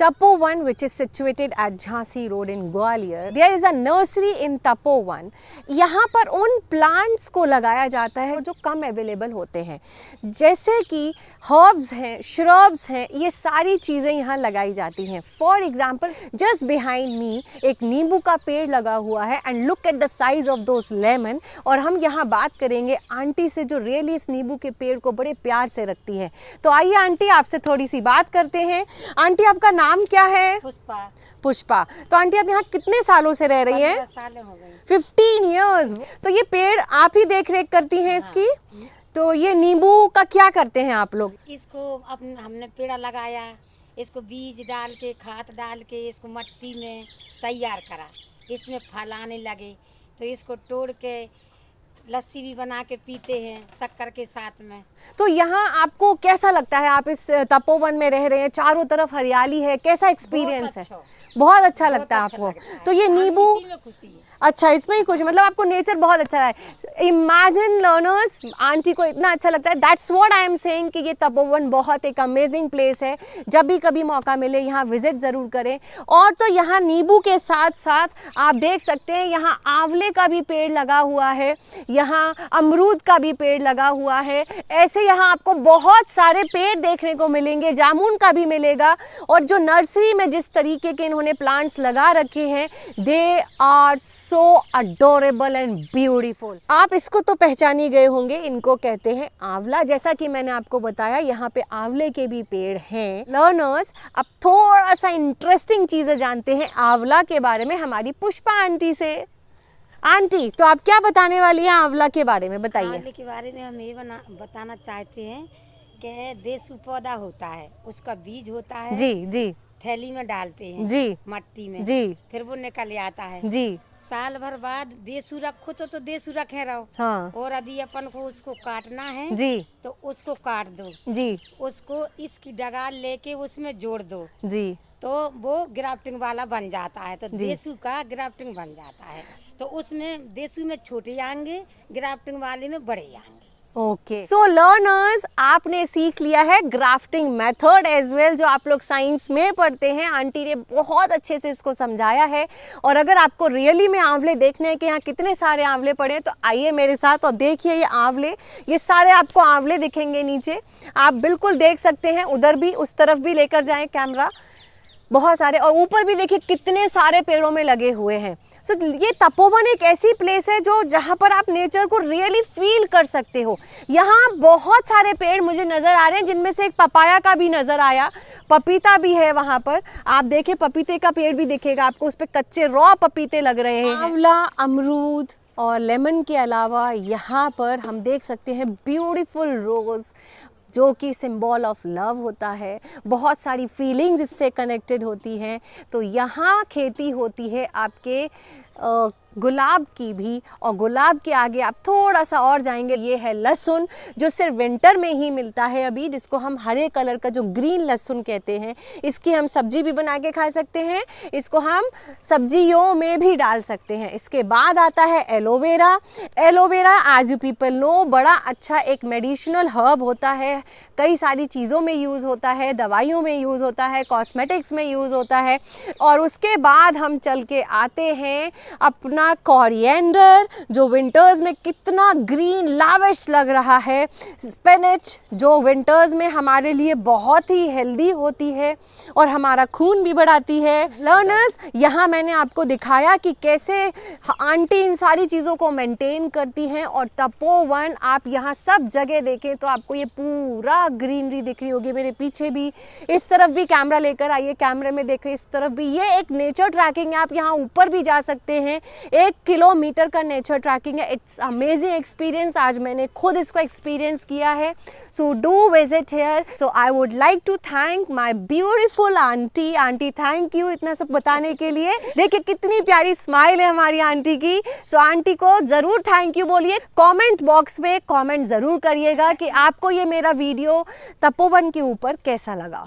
Tapo 1 which is situated at Jhansi Road in Gwalior. There is a nursery in Tapo 1. यहाँ पर उन plants को लगाया जाता है जो कम available होते हैं जैसे कि herbs हैं shrubs हैं ये सारी चीज़ें यहाँ लगाई जाती हैं For example, just behind me एक नींबू का पेड़ लगा हुआ है and look at the size of those lemon. और हम यहाँ बात करेंगे आंटी से जो रियली इस नींबू के पेड़ को बड़े प्यार से रखती है तो आइए आंटी आपसे थोड़ी सी बात करते हैं आंटी आपका नाम क्या है पुष्पा पुष्पा तो आंटी आप यहाँ कितने सालों से रह रही हैं फिफ्टीन ईयर्स तो ये पेड़ आप ही देख रेख करती हैं हाँ। इसकी तो ये नींबू का क्या करते हैं आप लोग इसको अब हमने पेड़ लगाया इसको बीज डाल के खाद डाल के इसको मट्टी में तैयार करा इसमें फल आने लगे तो इसको तोड़ के लस्सी भी बना के पीते हैं शक्कर के साथ में तो यहाँ आपको कैसा लगता है आप इस तपोवन में रह रहे हैं चारों तरफ हरियाली है कैसा एक्सपीरियंस है अच्छा बहुत अच्छा बहुत लगता, अच्छा आपको। लगता है आपको तो ये हाँ, नींबू अच्छा इसमें ही खुशी मतलब आपको नेचर बहुत अच्छा है इमेजिन लर्नर्स आंटी को इतना अच्छा लगता है that's what I am saying कि ये तपोवन बहुत एक अमेजिंग प्लेस है जब भी कभी मौका मिले यहाँ विजिट ज़रूर करें और तो यहाँ नींबू के साथ साथ आप देख सकते हैं यहाँ आंवले का भी पेड़ लगा हुआ है यहाँ अमरूद का भी पेड़ लगा हुआ है ऐसे यहाँ आपको बहुत सारे पेड़ देखने को मिलेंगे जामुन का भी मिलेगा और जो नर्सरी में जिस तरीके के इन्होंने प्लांट्स लगा रखे हैं they are so adorable and beautiful आप इसको तो पहचानी गए होंगे इनको कहते हैं आंवला जैसा कि मैंने आपको बताया यहाँ पे आंवले के भी पेड़ हैं लर्नर्स अब थोड़ा सा इंटरेस्टिंग चीज़ें जानते हैं आंवला के बारे में हमारी पुष्पा आंटी से आंटी तो आप क्या बताने वाली हैं आंवला के बारे में बताइए आंवले के बारे में हम ये बताना चाहते हैं कि देसु पौधा होता है उसका बीज होता है जी जी थैली में डालते हैं जी मट्टी में जी फिर वो निकल आता है जी साल भर बाद देसू रखो तो तो देसू रखे रहो हाँ। और यदि अपन को उसको काटना है जी तो उसको काट दो जी उसको इसकी डगाल लेके उसमें जोड़ दो जी तो वो ग्राफ्टिंग वाला बन जाता है तो देसू का ग्राफ्टिंग बन जाता है तो उसमें देसी में छोटे आएंगे ग्राफ्टिंग वाले में बड़े आएंगे ओके सो लर्नर्स आपने सीख लिया है ग्राफ्टिंग मेथड एज वेल जो आप लोग साइंस में पढ़ते हैं आंटी ने बहुत अच्छे से इसको समझाया है और अगर आपको रियली में आंवले देखने हैं कि यहाँ कितने सारे आंवले पड़े हैं तो आइए मेरे साथ और देखिए ये आंवले ये सारे आपको आंवले दिखेंगे नीचे आप बिल्कुल देख सकते हैं उधर भी उस तरफ भी लेकर जाएँ कैमरा बहुत सारे और ऊपर भी देखिए कितने सारे पेड़ों में लगे हुए हैं सो so, ये तपोवन एक ऐसी प्लेस है जो जहाँ पर आप नेचर को रियली फील कर सकते हो यहाँ बहुत सारे पेड़ मुझे नज़र आ रहे हैं जिनमें से एक पपाया का भी नज़र आया पपीता भी है वहाँ पर आप देखें पपीते का पेड़ भी दिखेगा आपको उस पर कच्चे रॉ पपीते लग रहे हैं आंवला अमरूद और लेमन के अलावा यहाँ पर हम देख सकते हैं ब्यूटीफुल रोज़ जो कि सिंबल ऑफ लव होता है बहुत सारी फीलिंग्स इससे कनेक्टेड होती हैं तो यहाँ खेती होती है आपके गुलाब की भी और गुलाब के आगे आप थोड़ा सा और जाएंगे ये है लहसुन जो सिर्फ विंटर में ही मिलता है अभी जिसको हम हरे कलर का जो ग्रीन लहसुन कहते हैं इसकी हम सब्जी भी बना के खा सकते हैं इसको हम सब्जियों में भी डाल सकते हैं इसके बाद आता है aloe vera aloe vera as you people know बड़ा अच्छा एक मेडिसिनल हर्ब होता है कई सारी चीज़ों में यूज़ होता है दवाइयों में यूज़ होता है कॉस्मेटिक्स में यूज़ होता है और उसके बाद हम चल के आते हैं अपना कॉरिएंडर जो विंटर्स में कितना ग्रीन लाविश लग रहा है स्पेनिच जो विंटर्स में हमारे लिए बहुत ही हेल्दी होती है और हमारा खून भी बढ़ाती है लर्नर्स यहाँ मैंने आपको दिखाया कि कैसे आंटी इन सारी चीज़ों को मेंटेन करती हैं और तपोवन आप यहाँ सब जगह देखें तो आपको ये पूरा ग्रीनरी दिख रही होगी मेरे पीछे भी इस तरफ भी कैमरा लेकर आइए कैमरे में देखें इस तरफ भी ये एक नेचर ट्रैकिंग है आप यहाँ ऊपर भी जा सकते सकते हैं एक किलोमीटर का नेचर ट्रैकिंग है इट्स अमेजिंग एक्सपीरियंस आज मैंने खुद इसको एक्सपीरियंस किया है so do visit here so I would like to thank my beautiful aunty aunty thank you इतना सब बताने के लिए देखिए कितनी प्यारी स्माइल है हमारी आंटी की सो so, आंटी को ज़रूर थैंक यू बोलिए कॉमेंट बॉक्स में कॉमेंट ज़रूर करिएगा कि आपको ये मेरा वीडियो तपोवन के ऊपर कैसा लगा